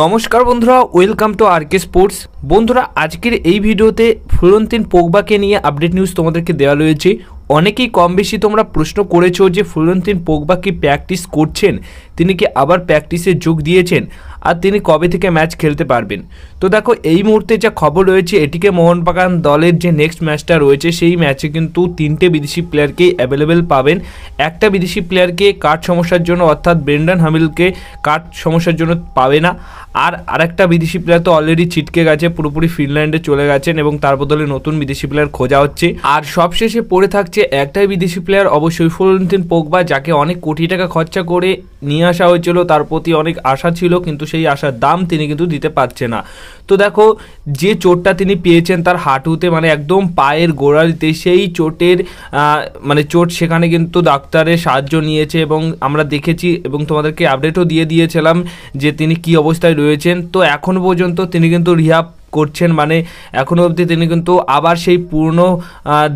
নমস্কার বন্ধুরা welcome to R K sports বন্ধুরা আজকের এই ভিডিওতে ফ্লোরেন্তিন পোগবাকে নিয়ে আপডেট নিউজ তোমাদেরকে দেওয়া রয়েছে অনেকেই কম বেশি তোমরা প্রশ্ন করেছো যে ফ্লোরেন্তিন পোগবা কি প্র্যাকটিস করছেন তিনি কি আবার প্র্যাকটিসে যোগ দিয়েছেন আর তিনি কবে থেকে ম্যাচ খেলতে পারবেন তো দেখো এই মুহূর্তে যা খবর রয়েছে এটিকে মোহনবাগান দলের যে নেক্সট ম্যাচটা রয়েছে সেই ম্যাচে কিন্তু তিনটে বিদেশি প্লেয়ারকেই অ্যাভেলেবেল পাবেন একটা বিদেশি প্লেয়ারকে কাঠ সমস্যার জন্য অর্থাৎ ব্রেন্ডন হামিলকে কাঠ সমস্যার জন্য পাবে না আর আরেকটা বিদেশি প্লেয়ার তো অলরেডি ছিটকে গেছে পুরোপুরি ফিনল্যান্ডে চলে গেছেন এবং তার বদলে নতুন বিদেশি প্লেয়ার খোঁজা হচ্ছে আর সবশেষে পড়ে থাকছে থাকছে একটাই বিদেশি প্লেয়ার অবশ্যই ফুলন্তিন পোকবা যাকে অনেক কোটি টাকা খরচা করে নিয়ে আসা হয়েছিল তার প্রতি অনেক আশা ছিল কিন্তু সেই আশার দাম তিনি কিন্তু দিতে পারছে না তো দেখো যে চোটটা তিনি পেয়েছেন তার হাঁটুতে মানে একদম পায়ের গোড়ালিতে সেই চোটের মানে চোট সেখানে কিন্তু ডাক্তারের সাহায্য নিয়েছে এবং আমরা দেখেছি এবং তোমাদেরকে আপডেটও দিয়ে দিয়েছিলাম যে তিনি কি অবস্থায় রয়েছেন তো এখন পর্যন্ত তিনি কিন্তু রিহাব করছেন মানে এখনও অবধি তিনি কিন্তু আবার সেই পুরনো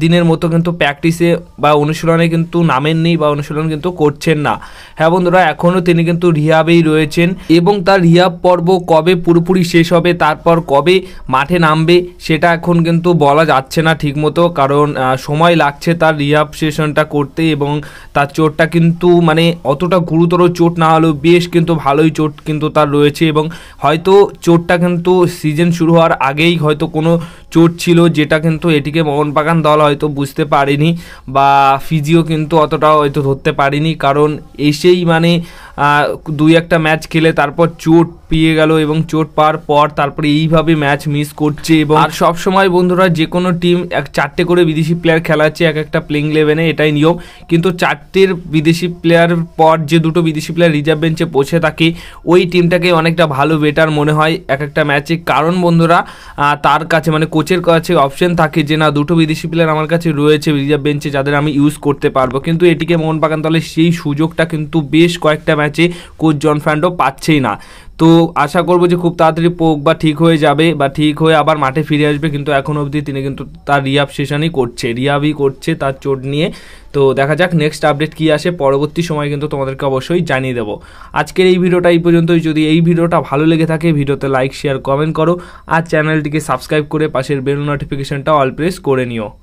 দিনের মতো কিন্তু প্র্যাকটিসে বা অনুশীলনে কিন্তু নামেননি বা অনুশীলন কিন্তু করছেন না হ্যাঁ বন্ধুরা এখনও তিনি কিন্তু রিহাবেই রয়েছেন এবং তার রিহাব পর্ব কবে পুরোপুরি শেষ হবে তারপর কবে মাঠে নামবে সেটা এখন কিন্তু বলা যাচ্ছে না ঠিকমতো কারণ সময় লাগছে তার রিহাব সেশনটা করতে এবং তার চোটটা কিন্তু মানে অতটা গুরুতর চোট না হলেও বেশ কিন্তু ভালোই চোট কিন্তু তার রয়েছে এবং হয়তো চোটটা কিন্তু সিজন শুরু হওয়ার আগেই হয়তো কোনো চোট ছিল যেটা কিন্তু এটিকে মোহনবাগান দল হয়তো বুঝতে পারেনি বা ফিজিও কিন্তু অতটাও হয়তো ধরতে পারেনি কারণ এসেই মানে দুই একটা ম্যাচ খেলে তারপর চোট পেয়ে গেল এবং চোট পাওয়ার পর তারপরে এইভাবে ম্যাচ মিস করছে এবং আর সবসময় বন্ধুরা যে কোনো টিম এক চারটে করে বিদেশি প্লেয়ার খেলাচ্ছে এক একটা প্লেইং ইলেভেনে এটাই নিয়ম কিন্তু চারটের বিদেশি প্লেয়ার পর যে দুটো বিদেশি প্লেয়ার রিজার্ভ বেঞ্চে পৌঁছে থাকে ওই টিমটাকে অনেকটা ভালো বেটার মনে হয় এক একটা ম্যাচে কারণ বন্ধুরা তার কাছে মানে কোচের কাছে অপশন থাকে যে না দুটো বিদেশি প্লেয়ার আমার কাছে রয়েছে রিজার্ভ বেঞ্চে যাদের আমি ইউজ করতে পারবো কিন্তু এটিকে মোহনবাগান তাহলে সেই সুযোগটা কিন্তু বেশ কয়েকটা ম্যাচে কোচ জন ফ্যান্ডো পাচ্ছেই না তো আশা করবো যে খুব তাড়াতাড়ি পোক বা ঠিক হয়ে যাবে বা ঠিক হয়ে আবার মাঠে ফিরে আসবে কিন্তু এখন অবধি তিনি কিন্তু তার রিহাব সেশনই করছে রিহাবই করছে তার চোট নিয়ে তো দেখা যাক নেক্সট আপডেট কী আসে পরবর্তী সময় কিন্তু তোমাদেরকে অবশ্যই জানিয়ে দেবো আজকের এই ভিডিওটা এই পর্যন্তই যদি এই ভিডিওটা ভালো লেগে থাকে ভিডিওতে লাইক শেয়ার কমেন্ট করো আর চ্যানেলটিকে সাবস্ক্রাইব করে পাশের বেল নোটিফিকেশনটা অল প্রেস করে নিও